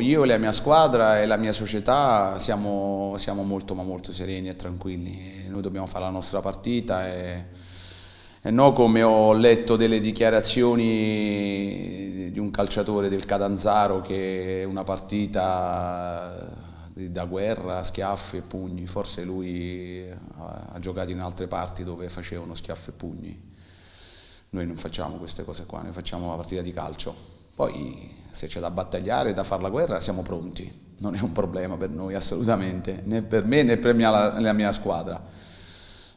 Io, la mia squadra e la mia società siamo, siamo, molto ma molto sereni e tranquilli. Noi dobbiamo fare la nostra partita e, e no come ho letto delle dichiarazioni di un calciatore del Catanzaro che una partita da guerra, schiaffi e pugni. Forse lui ha giocato in altre parti dove facevano schiaffi e pugni. Noi non facciamo queste cose qua, noi facciamo la partita di calcio. Poi se c'è da battagliare, da fare la guerra, siamo pronti. Non è un problema per noi assolutamente, né per me né per mia, la, la mia squadra.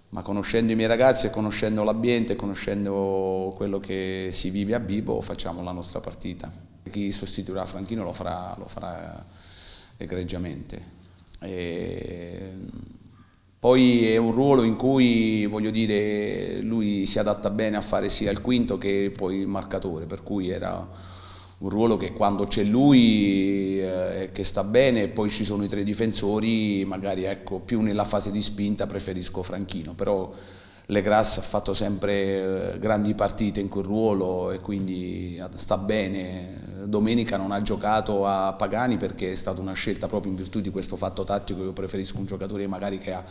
Ma conoscendo i miei ragazzi e conoscendo l'ambiente, conoscendo quello che si vive a Bibo, facciamo la nostra partita. Chi sostituirà Franchino lo farà, lo farà egregiamente. E poi è un ruolo in cui, voglio dire, lui si adatta bene a fare sia il quinto che poi il marcatore, per cui era un ruolo che quando c'è lui eh, che sta bene e poi ci sono i tre difensori, magari ecco, più nella fase di spinta preferisco Franchino, però Legras ha fatto sempre eh, grandi partite in quel ruolo e quindi sta bene. Domenica non ha giocato a Pagani perché è stata una scelta proprio in virtù di questo fatto tattico, io preferisco un giocatore magari che ha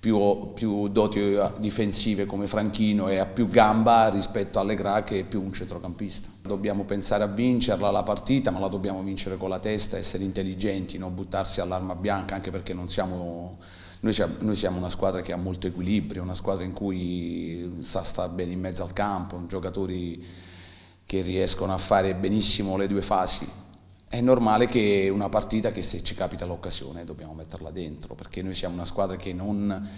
più, più, doti difensive come Franchino e ha più gamba rispetto all'Egra che è più un centrocampista. Dobbiamo pensare a vincerla la partita, ma la dobbiamo vincere con la testa, essere intelligenti, non buttarsi all'arma bianca, anche perché non siamo... Noi, noi siamo una squadra che ha molto equilibrio, una squadra in cui sa stare bene in mezzo al campo, giocatori che riescono a fare benissimo le due fasi è normale che una partita che se ci capita l'occasione dobbiamo metterla dentro, perché noi siamo una squadra che non,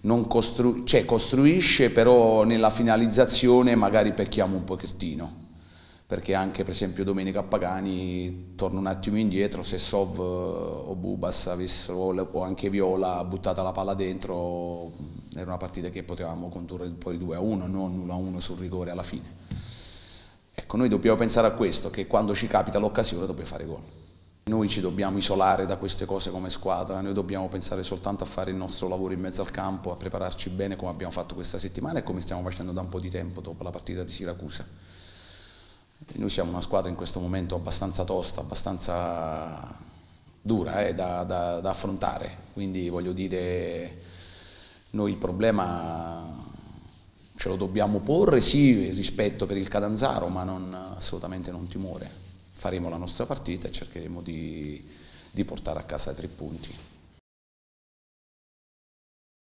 non costru cioè, costruisce, però nella finalizzazione magari pecchiamo un pochettino. Perché anche per esempio domenica a Pagani, torno un attimo indietro, se Sov eh, o Bubas avessero, o anche Viola, buttata la palla dentro, era una partita che potevamo condurre poi 2 a 1, non 1 a 1 sul rigore alla fine. Ecco, noi dobbiamo pensare a questo, che quando ci capita l'occasione dobbiamo fare gol. Noi ci dobbiamo isolare da queste cose come squadra, noi dobbiamo pensare soltanto a fare il nostro lavoro in mezzo al campo, a prepararci bene come abbiamo fatto questa settimana e come stiamo facendo da un po' di tempo dopo la partita di Siracusa. Noi siamo una squadra in questo momento abbastanza tosta, abbastanza dura eh, da, da, da affrontare, quindi voglio dire, noi il problema ce lo dobbiamo porre, sì, rispetto per il Cadanzaro, ma non, assolutamente non timore. Faremo la nostra partita e cercheremo di, di portare a casa tre punti.